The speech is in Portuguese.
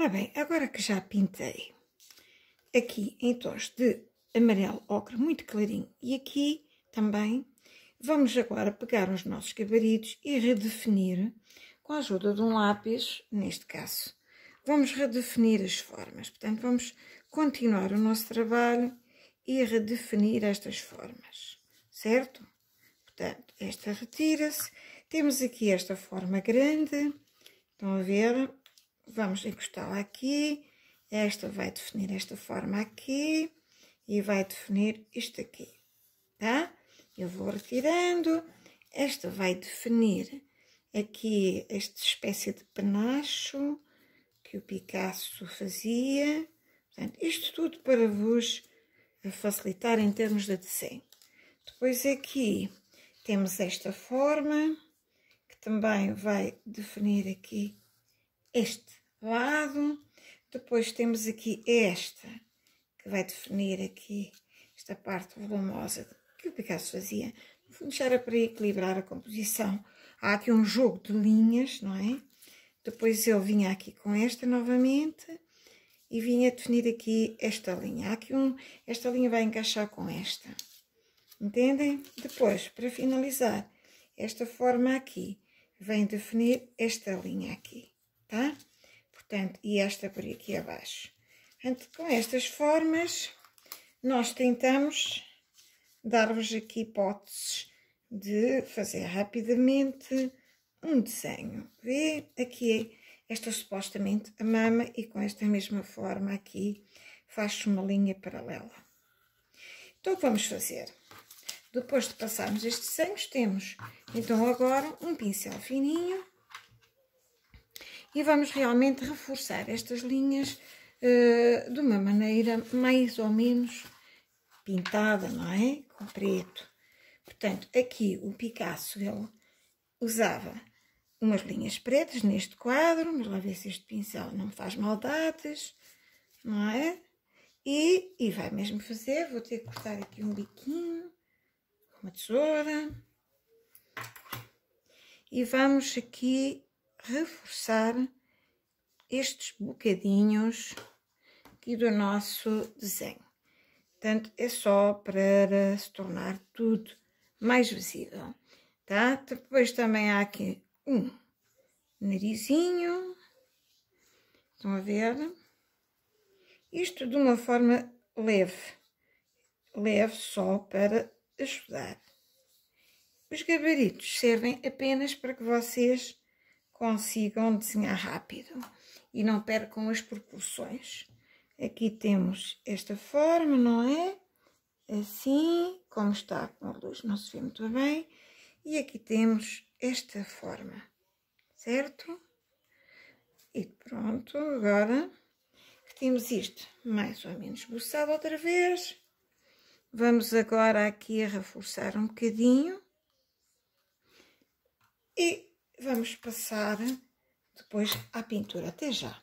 Ora bem, agora que já pintei aqui em tons de amarelo ocre muito clarinho e aqui também, vamos agora pegar os nossos gabaritos e redefinir com a ajuda de um lápis, neste caso. Vamos redefinir as formas, portanto vamos continuar o nosso trabalho e redefinir estas formas, certo? Portanto, esta retira-se. Temos aqui esta forma grande, estão a ver? vamos encostá-la aqui, esta vai definir esta forma aqui e vai definir isto aqui, tá? Eu vou retirando, esta vai definir aqui esta espécie de penacho que o Picasso fazia, Portanto, isto tudo para vos facilitar em termos de desenho. Depois aqui temos esta forma, que também vai definir aqui este lado. Depois temos aqui esta, que vai definir aqui esta parte volumosa que o Picasso fazia. No fundo, já era para equilibrar a composição. Há aqui um jogo de linhas, não é? Depois eu vinha aqui com esta novamente e vinha definir aqui esta linha. Há aqui um, esta linha vai encaixar com esta. Entendem? Depois, para finalizar, esta forma aqui vem definir esta linha aqui, tá? portanto, e esta por aqui abaixo. Portanto, com estas formas, nós tentamos dar-vos aqui hipóteses de fazer rapidamente um desenho. Vê? Aqui é esta supostamente a mama e com esta mesma forma aqui faço uma linha paralela. Então, o que vamos fazer? Depois de passarmos estes desenhos, temos então agora um pincel fininho e vamos realmente reforçar estas linhas uh, de uma maneira mais ou menos pintada, não é? Com preto. Portanto, aqui o Picasso, ele usava umas linhas pretas neste quadro, mas lá ver se este pincel não faz maldades, não é? E, e vai mesmo fazer, vou ter que cortar aqui um biquinho, uma tesoura, e vamos aqui reforçar estes bocadinhos aqui do nosso desenho. Portanto, é só para se tornar tudo mais visível, tá? Depois também há aqui um narizinho, estão a ver? Isto de uma forma leve, leve só para ajudar. Os gabaritos servem apenas para que vocês consigam desenhar rápido e não percam as proporções. Aqui temos esta forma, não é? Assim, como está com a luz, não se vê muito bem. E aqui temos esta forma, certo? E pronto, agora temos isto, mais ou menos esboçado outra vez. Vamos agora aqui a reforçar um bocadinho. E vamos passar depois à pintura. Até já!